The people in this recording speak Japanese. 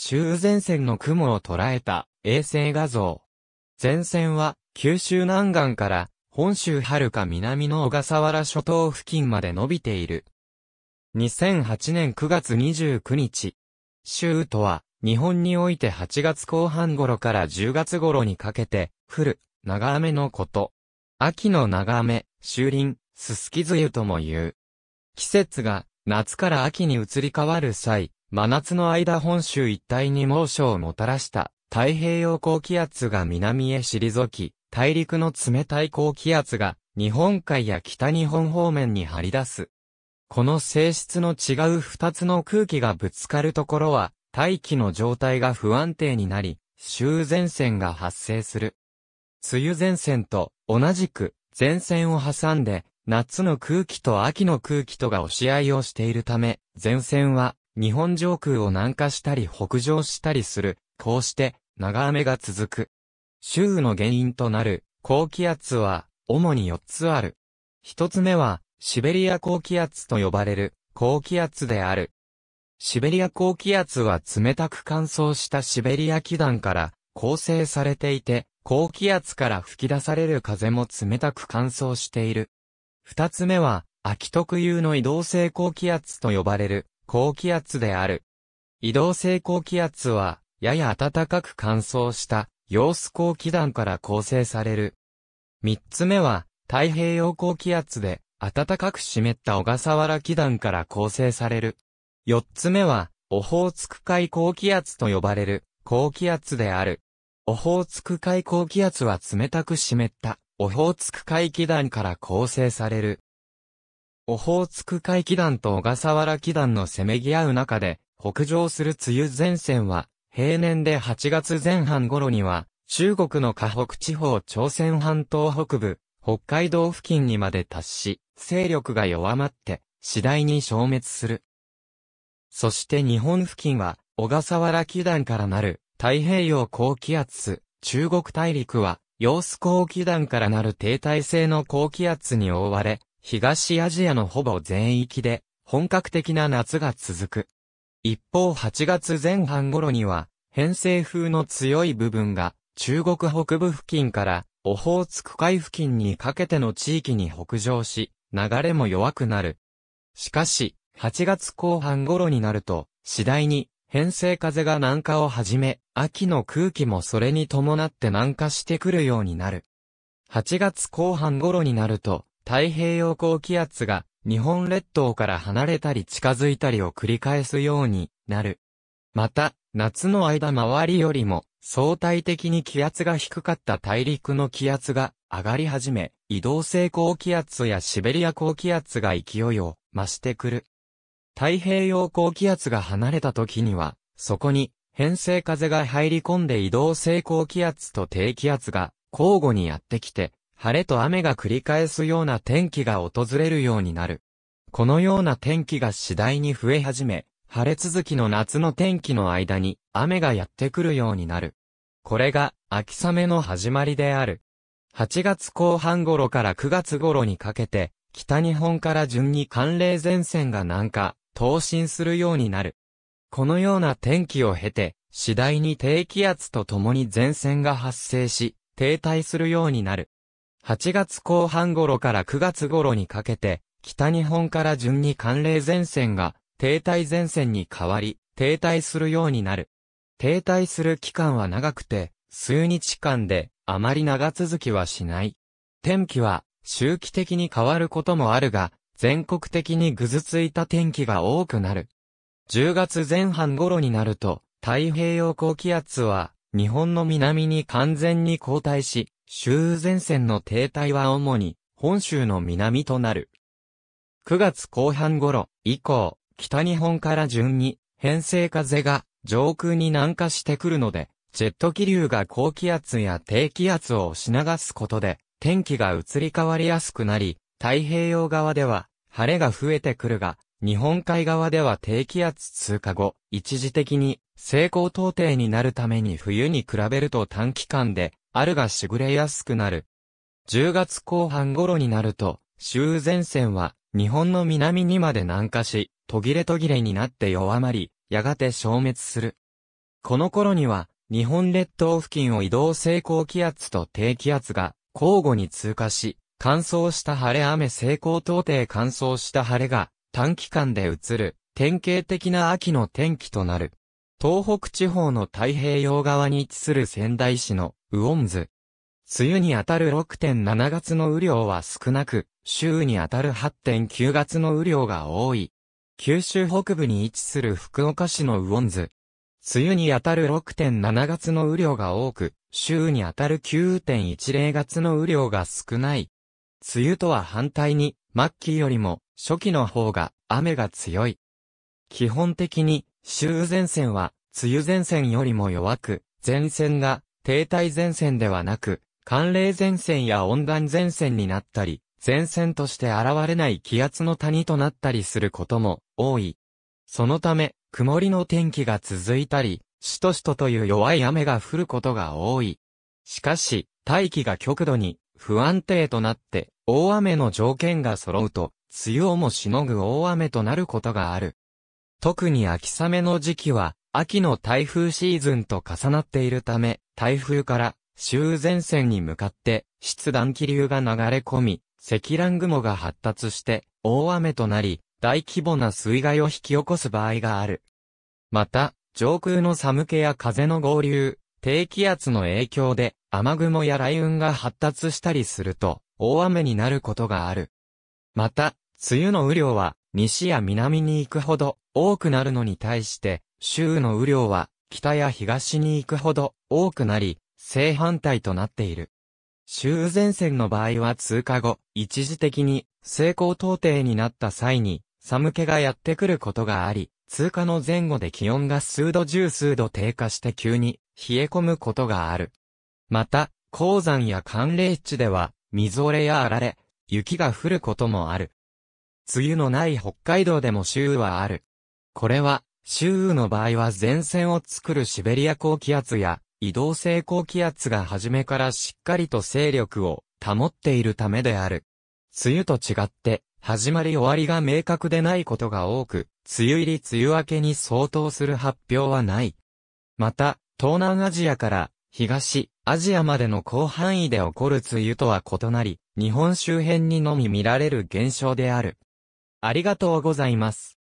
周前線の雲を捉えた衛星画像。前線は九州南岸から本州遥か南の小笠原諸島付近まで伸びている。2008年9月29日。州とは日本において8月後半頃から10月頃にかけて降る長雨のこと。秋の長雨、周林、すすき梅雨とも言う。季節が夏から秋に移り変わる際、真夏の間本州一帯に猛暑をもたらした太平洋高気圧が南へ退き、大陸の冷たい高気圧が日本海や北日本方面に張り出す。この性質の違う二つの空気がぶつかるところは、大気の状態が不安定になり、周前線が発生する。梅雨前線と同じく前線を挟んで、夏の空気と秋の空気とが押し合いをしているため、前線は日本上空を南下したり北上したりする、こうして長雨が続く。周雨の原因となる高気圧は主に4つある。1つ目はシベリア高気圧と呼ばれる高気圧である。シベリア高気圧は冷たく乾燥したシベリア気団から構成されていて、高気圧から吹き出される風も冷たく乾燥している。二つ目は、秋特有の移動性高気圧と呼ばれる高気圧である。移動性高気圧は、やや暖かく乾燥した揚子高気団から構成される。三つ目は、太平洋高気圧で、暖かく湿った小笠原気団から構成される。四つ目は、オホーツク海高気圧と呼ばれる、高気圧である。オホーツク海高気圧は冷たく湿った、オホーツク海気団から構成される。オホーツク海気団と小笠原気団のせめぎ合う中で、北上する梅雨前線は、平年で8月前半頃には、中国の河北地方朝鮮半島北部、北海道付近にまで達し、勢力が弱まって、次第に消滅する。そして日本付近は、小笠原気団からなる、太平洋高気圧、中国大陸は、揚子高気団からなる停滞性の高気圧に覆われ、東アジアのほぼ全域で本格的な夏が続く。一方8月前半頃には偏西風の強い部分が中国北部付近からオホーツク海付近にかけての地域に北上し、流れも弱くなる。しかし、8月後半頃になると、次第に偏西風が南下をはじめ、秋の空気もそれに伴って南下してくるようになる。8月後半頃になると、太平洋高気圧が日本列島から離れたり近づいたりを繰り返すようになる。また、夏の間周りよりも相対的に気圧が低かった大陸の気圧が上がり始め、移動性高気圧やシベリア高気圧が勢いを増してくる。太平洋高気圧が離れた時には、そこに偏西風が入り込んで移動性高気圧と低気圧が交互にやってきて、晴れと雨が繰り返すような天気が訪れるようになる。このような天気が次第に増え始め、晴れ続きの夏の天気の間に雨がやってくるようになる。これが秋雨の始まりである。8月後半頃から9月頃にかけて、北日本から順に寒冷前線が南下、東進するようになる。このような天気を経て、次第に低気圧とともに前線が発生し、停滞するようになる。8月後半頃から9月頃にかけて、北日本から順に寒冷前線が停滞前線に変わり、停滞するようになる。停滞する期間は長くて、数日間であまり長続きはしない。天気は周期的に変わることもあるが、全国的にぐずついた天気が多くなる。10月前半頃になると、太平洋高気圧は日本の南に完全に後退し、周前線の停滞は主に本州の南となる。9月後半頃以降、北日本から順に偏西風が上空に南下してくるので、ジェット気流が高気圧や低気圧を押し流すことで、天気が移り変わりやすくなり、太平洋側では晴れが増えてくるが、日本海側では低気圧通過後、一時的に西高東低になるために冬に比べると短期間であるがしぐれやすくなる。10月後半頃になると、周前線は日本の南にまで南下し、途切れ途切れになって弱まり、やがて消滅する。この頃には、日本列島付近を移動性高気圧と低気圧が交互に通過し、乾燥した晴れ雨成功到底乾燥した晴れが短期間で移る典型的な秋の天気となる。東北地方の太平洋側に位置する仙台市の魚温ズ。梅雨にあたる6.7月の雨量は少なく、週にあたる8.9月の雨量が多い。九州北部に位置する福岡市の魚温ズ。梅雨にあたる6.7月の雨量が多く、週にあたる9.10月の雨量が少ない。梅雨とは反対に、末期よりも初期の方が雨が強い。基本的に周前線は、梅雨前線よりも弱く、前線が停滞前線ではなく、寒冷前線や温暖前線になったり、前線として現れない気圧の谷となったりすることも多い。そのため、曇りの天気が続いたり、しとしとという弱い雨が降ることが多い。しかし、大気が極度に不安定となって、大雨の条件が揃うと、梅雨をもしのぐ大雨となることがある。特に秋雨の時期は、秋の台風シーズンと重なっているため、台風から周前線に向かって湿暖気流が流れ込み、積乱雲が発達して大雨となり、大規模な水害を引き起こす場合がある。また、上空の寒気や風の合流、低気圧の影響で雨雲や雷雲が発達したりすると大雨になることがある。また、梅雨の雨量は西や南に行くほど多くなるのに対して、州の雨量は北や東に行くほど多くなり、正反対となっている。州前線の場合は通過後、一時的に成功到底になった際に寒気がやってくることがあり、通過の前後で気温が数度十数度低下して急に冷え込むことがある。また、鉱山や寒冷地では、みぞれやあられ、雪が降ることもある。梅雨のない北海道でも州はある。これは、州の場合は前線を作るシベリア高気圧や移動性高気圧が初めからしっかりと勢力を保っているためである。梅雨と違って、始まり終わりが明確でないことが多く、梅雨入り梅雨明けに相当する発表はない。また、東南アジアから東アジアまでの広範囲で起こる梅雨とは異なり、日本周辺にのみ見られる現象である。ありがとうございます。